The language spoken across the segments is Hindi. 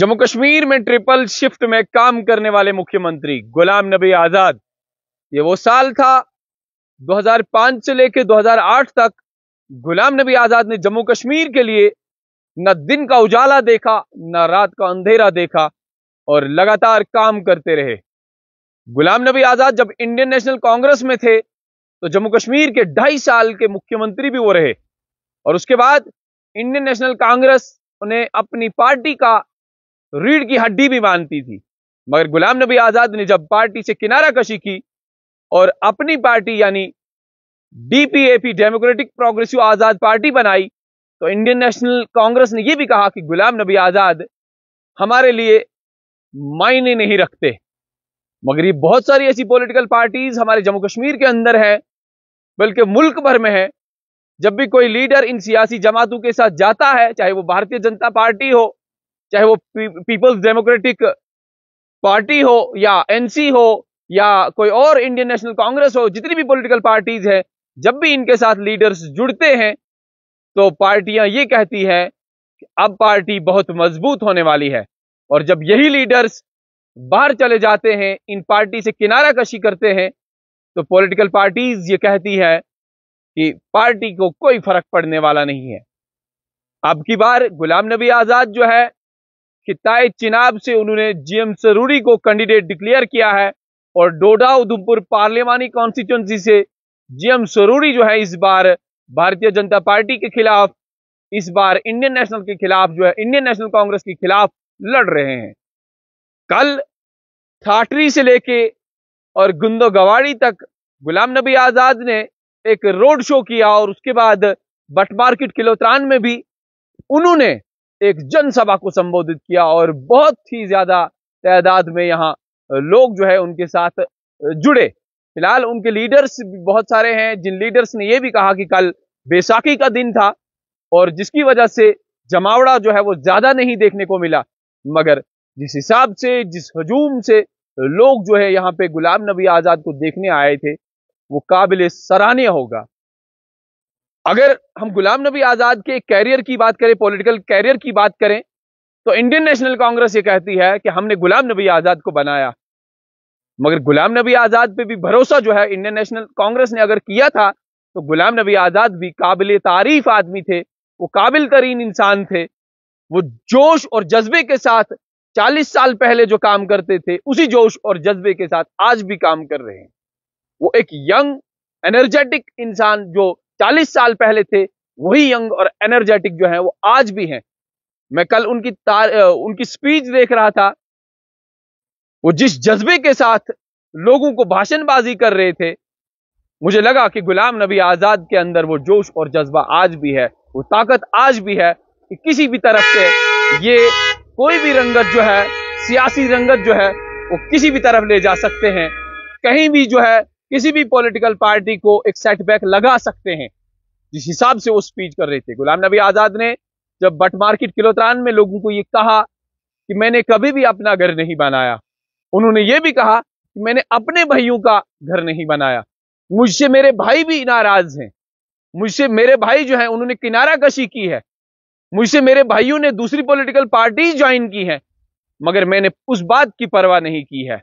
जम्मू कश्मीर में ट्रिपल शिफ्ट में काम करने वाले मुख्यमंत्री गुलाम नबी आजाद ये वो साल था 2005 से लेकर 2008 तक गुलाम नबी आजाद ने जम्मू कश्मीर के लिए न दिन का उजाला देखा न रात का अंधेरा देखा और लगातार काम करते रहे गुलाम नबी आजाद जब इंडियन नेशनल कांग्रेस में थे तो जम्मू कश्मीर के ढाई साल के मुख्यमंत्री भी वो रहे और उसके बाद इंडियन नेशनल कांग्रेस उन्हें अपनी पार्टी का रीढ़ की हड्डी भी मानती थी मगर गुलाम नबी आजाद ने जब पार्टी से किनारा कशी की और अपनी पार्टी यानी DPAP democratic progressive Azad party बनाई तो इंडियन नेशनल कांग्रेस ने यह भी कहा कि गुलाम नबी आजाद हमारे लिए मायने नहीं रखते मगर ये बहुत सारी ऐसी पॉलिटिकल पार्टीज हमारे जम्मू कश्मीर के अंदर है बल्कि मुल्क भर में है जब भी कोई लीडर इन सियासी जमातों के साथ जाता है चाहे वो भारतीय जनता पार्टी हो चाहे वो पीपल्स डेमोक्रेटिक पार्टी हो या एनसी हो या कोई और इंडियन नेशनल कांग्रेस हो जितनी भी पॉलिटिकल पार्टीज है जब भी इनके साथ लीडर्स जुड़ते हैं तो पार्टियां ये कहती हैं कि अब पार्टी बहुत मजबूत होने वाली है और जब यही लीडर्स बाहर चले जाते हैं इन पार्टी से किनारा कशी करते हैं तो पॉलिटिकल पार्टीज ये कहती है कि पार्टी को कोई फर्क पड़ने वाला नहीं है अब की बार गुलाम नबी आजाद जो है कि ताय चिनाब से उन्होंने जीएम सरूरी को कैंडिडेट डिक्लेयर किया है और डोडा उधमपुर पार्लियामानी कॉन्स्टिट्युएंसी से जीएम सरूरी जो है इस बार भारतीय जनता पार्टी के खिलाफ इस बार इंडियन नेशनल के खिलाफ जो है इंडियन नेशनल कांग्रेस के खिलाफ लड़ रहे हैं कल थाटरी से लेके और गुंदो गवाड़ी तक गुलाम नबी आजाद ने एक रोड शो किया और उसके बाद बट मार्केट किलोत्रान में भी उन्होंने एक जनसभा को संबोधित किया और बहुत ही ज्यादा तादाद में यहाँ लोग जो है उनके साथ जुड़े फिलहाल उनके लीडर्स बहुत सारे हैं जिन लीडर्स ने यह भी कहा कि कल बैसाखी का दिन था और जिसकी वजह से जमावड़ा जो है वो ज्यादा नहीं देखने को मिला मगर जिस हिसाब से जिस हजूम से लोग जो है यहाँ पे गुलाम नबी आज़ाद को देखने आए थे वो काबिल सराहनीय होगा अगर हम गुलाम नबी आज़ाद के कैरियर की बात करें पॉलिटिकल कैरियर की बात करें तो इंडियन नेशनल कांग्रेस ये कहती है कि हमने गुलाम नबी आज़ाद को बनाया मगर गुलाम नबी आज़ाद पे भी भरोसा जो है इंडियन नेशनल कांग्रेस ने अगर किया था तो गुलाम नबी आज़ाद भी काबिल तारीफ आदमी थे वो काबिल तरीन इंसान थे वो जोश और जज्बे के साथ 40 साल पहले जो काम करते थे उसी जोश और जज्बे के साथ आज भी काम कर रहे हैं वो एक यंग एनर्जेटिक इंसान जो 40 साल पहले थे वही यंग और एनर्जेटिक जो है वो आज भी हैं मैं कल उनकी तार, उनकी स्पीच देख रहा था वो जिस जज्बे के साथ लोगों को भाषणबाजी कर रहे थे मुझे लगा कि गुलाम नबी आजाद के अंदर वो जोश और जज्बा आज भी है वो ताकत आज भी है कि किसी भी तरफ से ये कोई भी रंगत जो है सियासी रंगत जो है वो किसी भी तरफ ले जा सकते हैं कहीं भी जो है किसी भी पॉलिटिकल पार्टी को एक सेटबैक लगा सकते हैं जिस हिसाब से वो स्पीच कर रहे थे गुलाम नबी आज़ाद ने जब बट मार्केट किलोतरान में लोगों को ये कहा कि मैंने कभी भी अपना घर नहीं बनाया उन्होंने ये भी कहा कि मैंने अपने भाइयों का घर नहीं बनाया मुझसे मेरे भाई भी नाराज हैं मुझसे मेरे भाई जो है उन्होंने किनारा कशी की है मुझसे मेरे भाइयों ने दूसरी पॉलिटिकल पार्टी ज्वाइन की है मगर मैंने उस बात की परवाह नहीं की है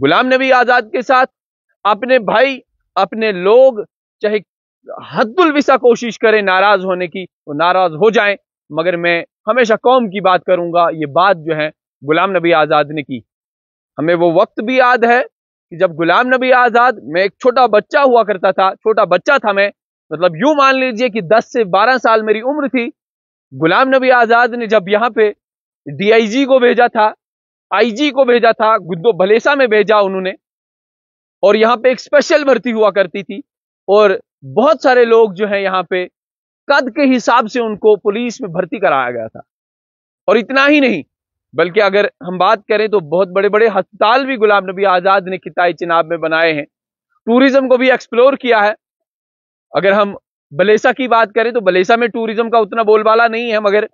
गुलाम नबी आज़ाद के साथ अपने भाई अपने लोग चाहे हदुल कोशिश करें नाराज होने की वो नाराज हो जाएं मगर मैं हमेशा कौम की बात करूंगा ये बात जो है गुलाम नबी आज़ाद ने की हमें वो वक्त भी याद है कि जब गुलाम नबी आज़ाद मैं एक छोटा बच्चा हुआ करता था छोटा बच्चा था मैं मतलब यूं मान लीजिए कि 10 से 12 साल मेरी उम्र थी गुलाम नबी आज़ाद ने जब यहाँ पे डीआईजी को भेजा था आईजी को भेजा था गुद्दो भलेसा में भेजा उन्होंने और यहाँ पे एक स्पेशल भर्ती हुआ करती थी और बहुत सारे लोग जो है यहाँ पे कद के हिसाब से उनको पुलिस में भर्ती कराया गया था और इतना ही नहीं बल्कि अगर हम बात करें तो बहुत बड़े बड़े अस्पताल भी गुलाम नबी आज़ाद ने किताई चिनाब में बनाए हैं टूरिज्म को भी एक्सप्लोर किया है अगर हम बलेसा की बात करें तो बलेसा में टूरिज्म का उतना बोलबाला नहीं है मगर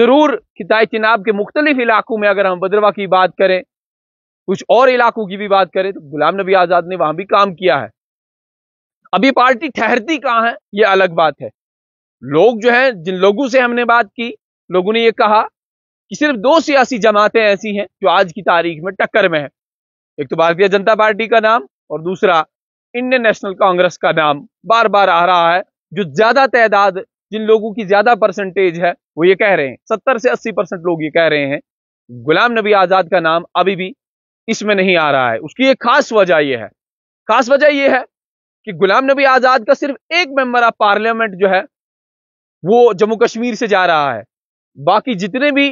ज़रूर किताई चिनाब के मुख्तलिफ इलाकों में अगर हम भद्रवा की बात करें कुछ और इलाकों की भी बात करें तो गुलाम नबी आजाद ने वहां भी काम किया है अभी पार्टी ठहरती कहाँ है ये अलग बात है लोग जो है जिन लोगों से हमने बात की लोगों ने ये कहा कि सिर्फ दो सियासी जमातें ऐसी हैं जो आज की तारीख में टक्कर में है एक तो भारतीय जनता पार्टी का नाम और दूसरा इंडियन नेशनल कांग्रेस का नाम बार बार आ रहा है जो ज्यादा तादाद जिन लोगों की ज्यादा परसेंटेज है वो ये कह रहे हैं सत्तर से अस्सी परसेंट लोग ये कह रहे हैं गुलाम नबी आजाद का नाम अभी भी इसमें नहीं आ रहा है उसकी एक खास वजह यह है खास वजह यह है कि गुलाम नबी आज़ाद का सिर्फ एक मेंबर ऑफ पार्लियामेंट जो है वो जम्मू कश्मीर से जा रहा है बाकी जितने भी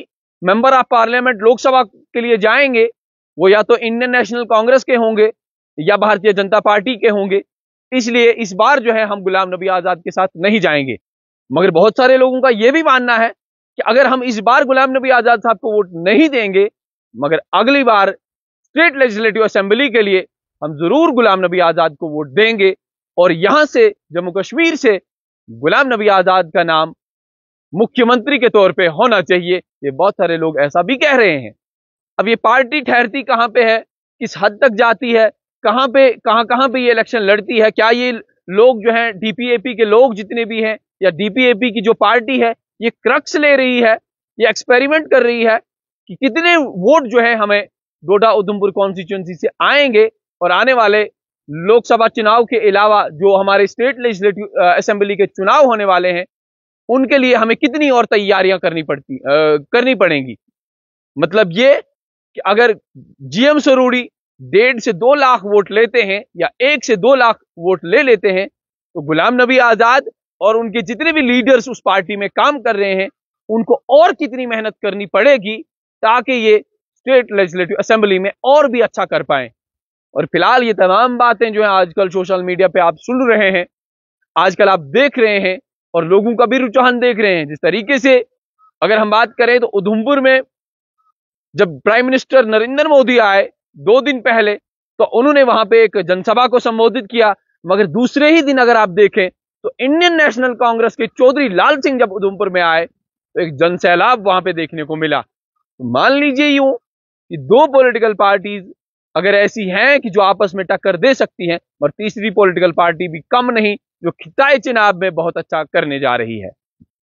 मेंबर ऑफ पार्लियामेंट लोकसभा के लिए जाएंगे वो या तो इंडियन नेशनल कांग्रेस के होंगे या भारतीय जनता पार्टी के होंगे इसलिए इस बार जो है हम गुलाम नबी आज़ाद के साथ नहीं जाएंगे मगर बहुत सारे लोगों का यह भी मानना है कि अगर हम इस बार गुलाम नबी आज़ाद साहब को वोट नहीं देंगे मगर अगली बार स्टेट लेजिस्लेटिव असेंबली के लिए हम जरूर गुलाम नबी आज़ाद को वोट देंगे और यहां से जम्मू कश्मीर से गुलाम नबी आज़ाद का नाम मुख्यमंत्री के तौर पे होना चाहिए ये बहुत सारे लोग ऐसा भी कह रहे हैं अब ये पार्टी ठहरती कहाँ पे है किस हद तक जाती है कहाँ पे कहाँ कहाँ पे ये इलेक्शन लड़ती है क्या ये लोग जो हैं डीपीएपी के लोग जितने भी हैं या डीपीएपी की जो पार्टी है ये क्रक्स ले रही है ये एक्सपेरिमेंट कर रही है कि कितने वोट जो है हमें डोडा उधमपुर कॉन्स्टिट्यूंसी से आएंगे और आने वाले लोकसभा चुनाव के अलावा जो हमारे स्टेट लेजिस्लेटिव असेंबली के चुनाव होने वाले हैं उनके लिए हमें कितनी और तैयारियां करनी पड़ती आ, करनी पड़ेंगी मतलब ये कि अगर जीएम सरूड़ी डेढ़ से दो लाख वोट लेते हैं या एक से दो लाख वोट ले लेते हैं तो गुलाम नबी आजाद और उनके जितने भी लीडर्स उस पार्टी में काम कर रहे हैं उनको और कितनी मेहनत करनी पड़ेगी ताकि ये स्टेट लेजिस्लेटिव असेंबली में और भी अच्छा कर पाएं और फिलहाल ये तमाम बातें जो हैं आजकल सोशल मीडिया पे आप सुन रहे हैं आजकल आप देख रहे हैं और लोगों का भी रुझान देख रहे हैं जिस तरीके से अगर हम बात करें तो उधमपुर में जब प्राइम मिनिस्टर नरेंद्र मोदी आए दो दिन पहले तो उन्होंने वहां पे एक जनसभा को संबोधित किया मगर दूसरे ही दिन अगर आप देखें तो इंडियन नेशनल कांग्रेस के चौधरी लाल सिंह जब उधमपुर में आए तो एक जनसैलाब वहां पे देखने को मिला तो मान लीजिए यूं कि दो पॉलिटिकल पार्टीज अगर ऐसी हैं कि जो आपस में टक्कर दे सकती हैं और तीसरी पॉलिटिकल पार्टी भी कम नहीं जो खिताई चुनाव में बहुत अच्छा करने जा रही है